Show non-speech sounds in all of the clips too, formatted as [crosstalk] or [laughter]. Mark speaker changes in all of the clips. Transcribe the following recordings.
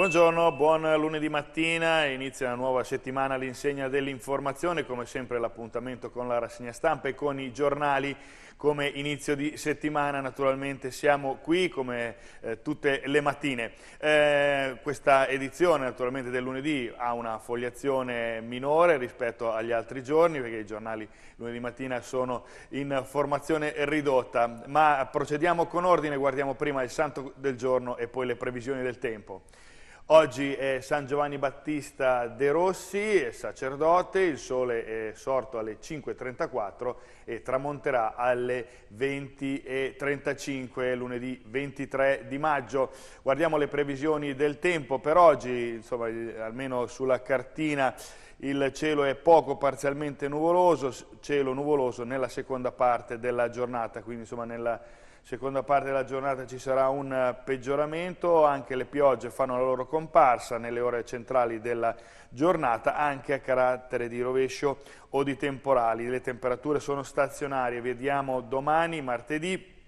Speaker 1: Buongiorno, buon lunedì mattina, inizia una nuova settimana all'insegna dell'informazione, come sempre l'appuntamento con la rassegna stampa e con i giornali come inizio di settimana naturalmente siamo qui come eh, tutte le mattine. Eh, questa edizione naturalmente del lunedì ha una fogliazione minore rispetto agli altri giorni perché i giornali lunedì mattina sono in formazione ridotta, ma procediamo con ordine, guardiamo prima il santo del giorno e poi le previsioni del tempo. Oggi è San Giovanni Battista De Rossi, sacerdote, il sole è sorto alle 5.34 e tramonterà alle 20.35 lunedì 23 di maggio. Guardiamo le previsioni del tempo per oggi, insomma almeno sulla cartina il cielo è poco parzialmente nuvoloso, cielo nuvoloso nella seconda parte della giornata, quindi insomma nella seconda parte della giornata ci sarà un eh, peggioramento, anche le piogge fanno la loro comparsa nelle ore centrali della giornata, anche a carattere di rovescio o di temporali. Le temperature sono stazionarie, vediamo domani, martedì,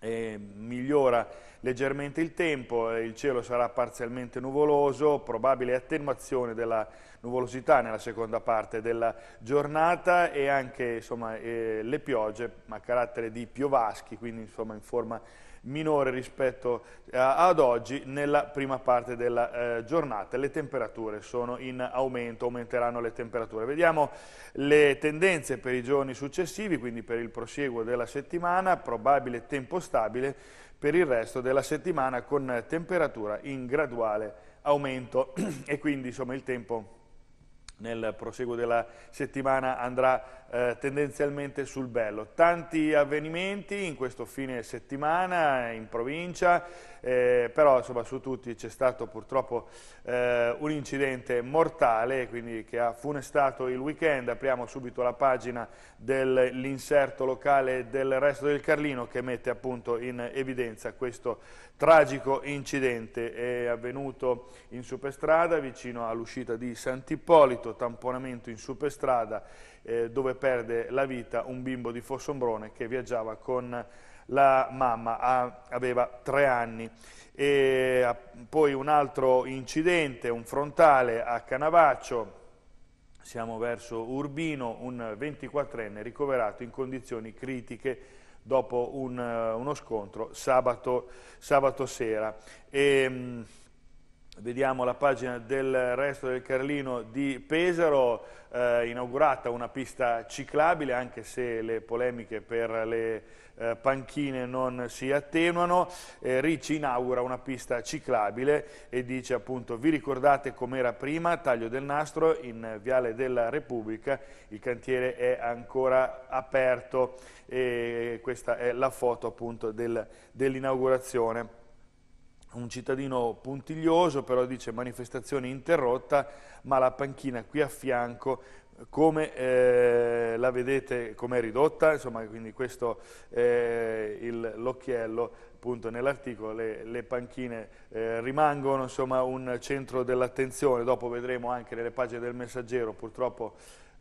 Speaker 1: eh, migliora leggermente il tempo, eh, il cielo sarà parzialmente nuvoloso, probabile attenuazione della nuvolosità nella seconda parte della giornata e anche insomma, eh, le piogge a carattere di piovaschi, quindi insomma, in forma minore rispetto eh, ad oggi nella prima parte della eh, giornata. Le temperature sono in aumento, aumenteranno le temperature. Vediamo le tendenze per i giorni successivi, quindi per il prosieguo della settimana, probabile tempo stabile per il resto della settimana con temperatura in graduale aumento [clears throat] e quindi insomma, il tempo nel proseguo della settimana andrà eh, tendenzialmente sul bello. Tanti avvenimenti in questo fine settimana in provincia, eh, però insomma, su tutti c'è stato purtroppo eh, un incidente mortale quindi che ha funestato il weekend, apriamo subito la pagina dell'inserto locale del resto del Carlino che mette appunto in evidenza questo tragico incidente, è avvenuto in superstrada vicino all'uscita di Sant'Ippolito, tamponamento in superstrada eh, dove perde la vita un bimbo di Fossombrone che viaggiava con la mamma, ha, aveva tre anni. E, ah, poi un altro incidente, un frontale a Canavaccio, siamo verso Urbino, un 24enne ricoverato in condizioni critiche dopo un, eh, uno scontro sabato, sabato sera. E, ehm, vediamo la pagina del resto del Carlino di Pesaro, eh, inaugurata una pista ciclabile anche se le polemiche per le eh, panchine non si attenuano, eh, Ricci inaugura una pista ciclabile e dice appunto vi ricordate com'era prima, taglio del nastro in Viale della Repubblica, il cantiere è ancora aperto e questa è la foto appunto del, dell'inaugurazione un cittadino puntiglioso però dice manifestazione interrotta ma la panchina qui a fianco come eh, la vedete com'è ridotta insomma quindi questo è eh, l'occhiello appunto nell'articolo le, le, panchine eh, rimangono insomma un centro dell'attenzione dopo vedremo anche nelle pagine del messaggero purtroppo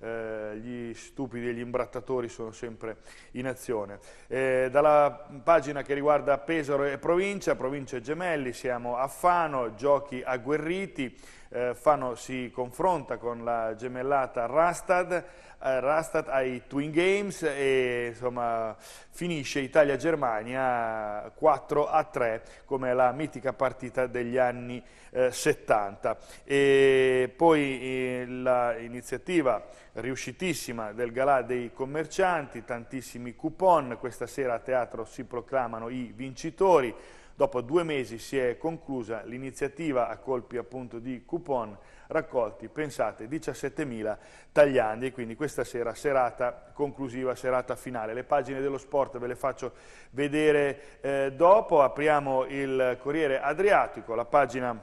Speaker 1: eh, gli stupidi e gli imbrattatori sono sempre in azione. Eh, dalla pagina che riguarda Pesaro e provincia, provincia e Gemelli, siamo a Fano, giochi agguerriti, eh, Fano si confronta con la gemellata Rastad, eh, Rastad ai Twin Games e insomma, finisce Italia-Germania 4 a 3 come la mitica partita degli anni eh, 70. E poi eh, l'iniziativa riuscitissima del Galà dei commercianti, tantissimi coupon, questa sera a teatro si proclamano i vincitori, Dopo due mesi si è conclusa l'iniziativa a colpi appunto di coupon raccolti, pensate, 17.000 tagliandi quindi questa sera serata conclusiva, serata finale. Le pagine dello sport ve le faccio vedere eh, dopo, apriamo il Corriere Adriatico, la pagina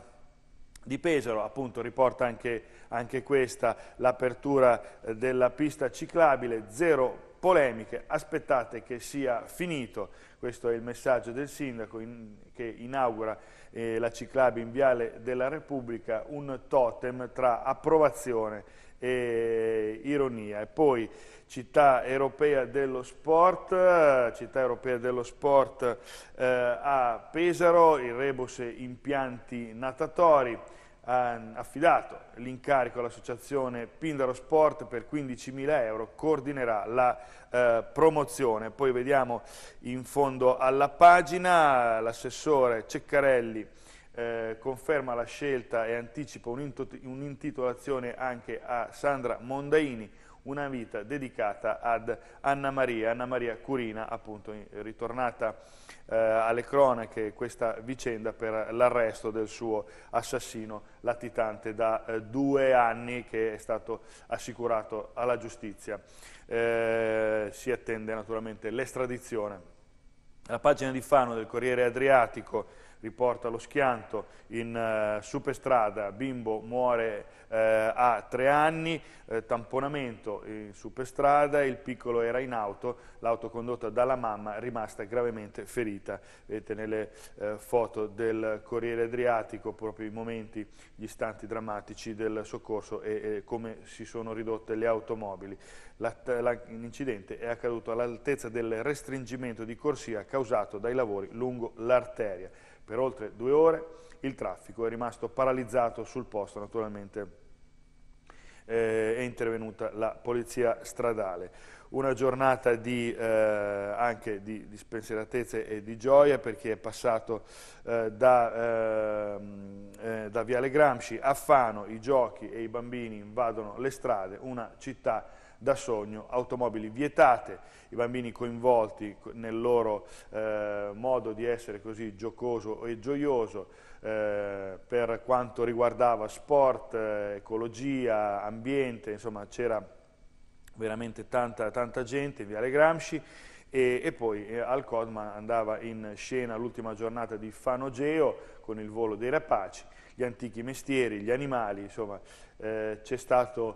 Speaker 1: di Pesaro, appunto riporta anche, anche questa l'apertura eh, della pista ciclabile, 0 polemiche, aspettate che sia finito, questo è il messaggio del sindaco in, che inaugura eh, la ciclabile in Viale della Repubblica, un totem tra approvazione e ironia. E poi Città Europea dello Sport, eh, Città Europea dello Sport eh, a Pesaro, il Rebus Impianti Natatori, affidato l'incarico all'associazione Pindaro Sport per 15.000 euro, coordinerà la eh, promozione. Poi vediamo in fondo alla pagina l'assessore Ceccarelli eh, conferma la scelta e anticipa un'intitolazione anche a Sandra Mondaini, una vita dedicata ad Anna Maria, Anna Maria Curina, appunto ritornata eh, alle cronache questa vicenda per l'arresto del suo assassino latitante da eh, due anni che è stato assicurato alla giustizia. Eh, si attende naturalmente l'estradizione. La pagina di Fano del Corriere Adriatico riporta lo schianto in uh, superstrada, bimbo muore uh, a tre anni, uh, tamponamento in superstrada, il piccolo era in auto, l'auto condotta dalla mamma rimasta gravemente ferita. Vedete nelle foto del Corriere Adriatico proprio i momenti, gli istanti drammatici del soccorso e, e come si sono ridotte le automobili. L'incidente è accaduto all'altezza del restringimento di corsia causato dai lavori lungo l'arteria. Per oltre due ore il traffico è rimasto paralizzato sul posto, naturalmente eh, è intervenuta la polizia stradale. Una giornata di, eh, anche di, di, spensieratezze e di gioia perché è passato eh, da, ehm, eh, da Viale Gramsci a Fano, i giochi e i bambini invadono le strade, una città da sogno, automobili vietate, i bambini coinvolti nel loro eh, modo di essere così giocoso e gioioso eh, per quanto riguardava sport, eh, ecologia, ambiente, insomma c'era veramente tanta, tanta gente in Viale Gramsci e, e, poi eh, al Codma andava in scena l'ultima giornata di Fanogeo con il volo dei rapaci gli antichi mestieri, gli animali, insomma eh, c'è eh, stata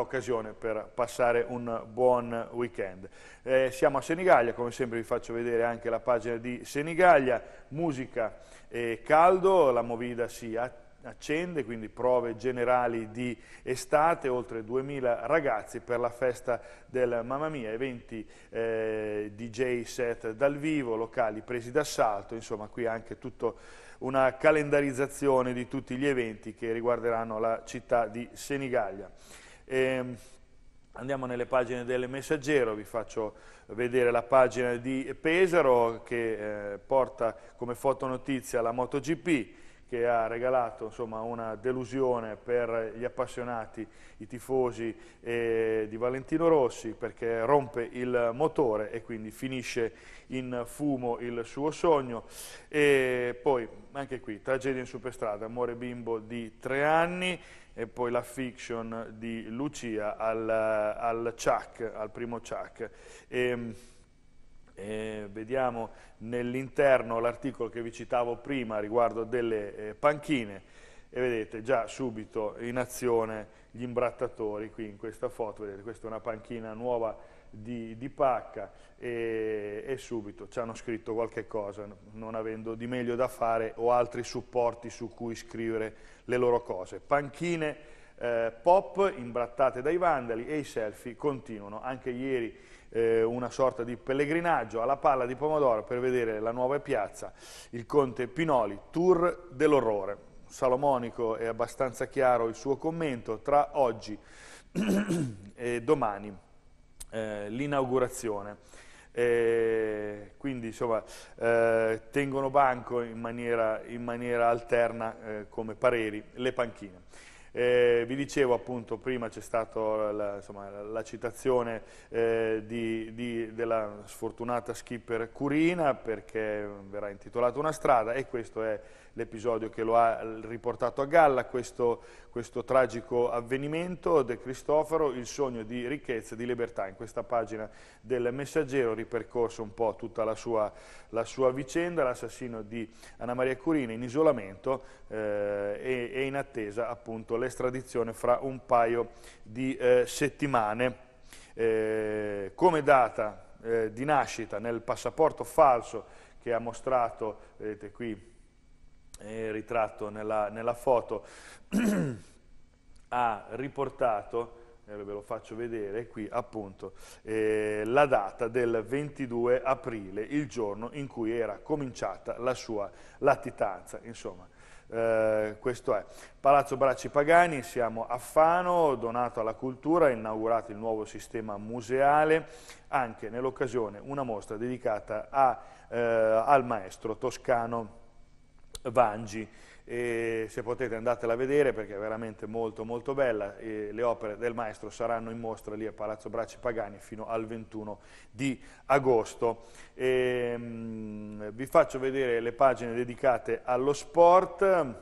Speaker 1: occasione per passare un buon weekend. Eh, siamo a Senigallia, come sempre vi faccio vedere anche la pagina di Senigallia, musica e caldo, la movida si attiva accende, quindi prove generali di estate, oltre 2000 ragazzi per la festa del Mamma Mia, eventi eh, DJ set dal vivo, locali presi d'assalto, insomma qui anche tutta una calendarizzazione di tutti gli eventi che riguarderanno la città di Senigallia. Ehm, Andiamo nelle pagine del Messaggero, vi faccio vedere la pagina di Pesaro che eh, porta come fotonotizia la MotoGP, che ha regalato insomma, una delusione per gli appassionati, i tifosi eh, di Valentino Rossi perché rompe il motore e quindi finisce in fumo il suo sogno. E poi anche qui, tragedia in superstrada, amore bimbo di tre anni e poi la fiction di Lucia al, al Chuck, al primo Chuck. E, ehm, eh, vediamo nell'interno l'articolo che vi citavo prima riguardo delle eh, panchine e vedete già subito in azione gli imbrattatori qui in questa foto, vedete questa è una panchina nuova di, di pacca e, e subito ci hanno scritto qualche cosa non avendo di meglio da fare o altri supporti su cui scrivere le loro cose. Panchine eh, pop imbrattate dai vandali e i selfie continuano, anche ieri eh, una sorta di pellegrinaggio alla palla di Pomodoro per vedere la nuova piazza, il Conte Pinoli, tour dell'orrore. Salomonico è abbastanza chiaro il suo commento tra oggi [clears throat] e domani eh, l'inaugurazione. Eh, quindi insomma eh, tengono banco in maniera, in maniera alterna eh, come pareri le panchine. Eh, vi dicevo appunto prima c'è stata la, insomma, la citazione eh, di, di, della sfortunata skipper Curina perché verrà intitolata una strada e questo è l'episodio che lo ha riportato a galla, questo, questo tragico avvenimento De Cristoforo, il sogno di ricchezza e di libertà. In questa pagina del Messaggero ripercorso un po' tutta la sua, la sua vicenda, l'assassino di Anna Maria Curina in isolamento eh, e, e, in attesa appunto l'estradizione fra un paio di eh, settimane. Eh, come data eh, di nascita nel passaporto falso che ha mostrato, vedete qui, eh, ritratto nella, nella foto, [clears throat] ha riportato, eh, ve lo faccio vedere qui appunto, eh, la data del 22 aprile, il giorno in cui era cominciata la sua latitanza, insomma. Eh, questo è Palazzo Bracci Pagani, siamo a Fano, donato alla cultura, inaugurato il nuovo sistema museale, anche nell'occasione una mostra dedicata a, eh, al maestro toscano Vangi. E se potete andatela a vedere perché è veramente molto molto bella e le opere del maestro saranno in mostra lì a Palazzo Bracci Pagani fino al 21 di agosto. E, ehm, mh, vi faccio vedere le pagine dedicate allo sport,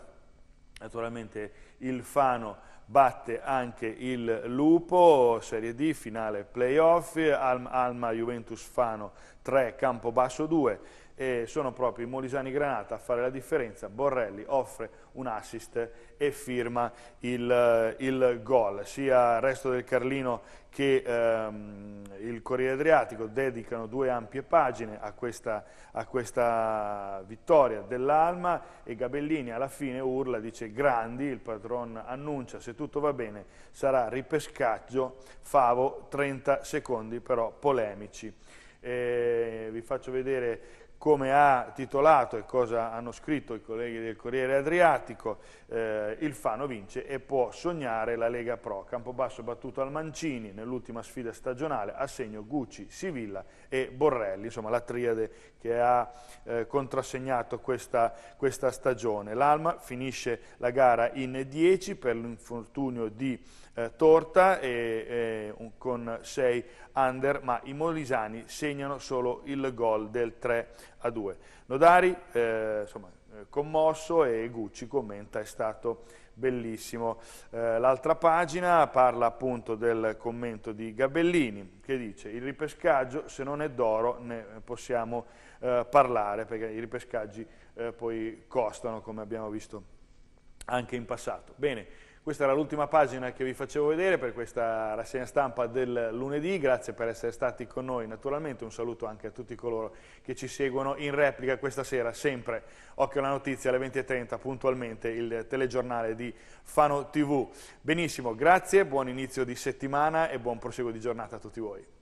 Speaker 1: naturalmente il Fano batte anche il Lupo, Serie D, finale playoff, Alma Juventus Fano 3, Campobasso 2, e sono proprio i Molisani Granata a fare la differenza, Borrelli offre un assist e firma il, il gol, sia il resto del Carlino che ehm, il Corriere Adriatico dedicano due ampie pagine a questa, a questa vittoria dell'Alma e Gabellini alla fine urla, dice grandi, il padron annuncia se tutto va bene sarà ripescaggio, Favo 30 secondi però polemici. E vi faccio vedere come ha titolato e cosa hanno scritto i colleghi del Corriere Adriatico, eh, il Fano vince e può sognare la Lega Pro. Campobasso battuto al Mancini nell'ultima sfida stagionale, a segno Gucci, Sivilla e Borrelli, insomma la triade che ha eh, contrassegnato questa, questa stagione. L'Alma finisce la gara in 10 per l'infortunio di eh, Torta e, e, con 6 under, ma i molisani segnano solo il gol del 3 a 2. Nodari, eh, insomma, eh, commosso e Gucci commenta è stato bellissimo. Eh, L'altra pagina parla appunto del commento di Gabellini che dice il ripescaggio se non è d'oro ne possiamo eh, parlare perché i ripescaggi eh, poi costano come abbiamo visto anche in passato. Bene, questa era l'ultima pagina che vi facevo vedere per questa rassegna stampa del lunedì, grazie per essere stati con noi naturalmente, un saluto anche a tutti coloro che ci seguono in replica questa sera, sempre occhio alla notizia alle 20.30 puntualmente il telegiornale di Fano TV. Benissimo, grazie, buon inizio di settimana e buon proseguo di giornata a tutti voi.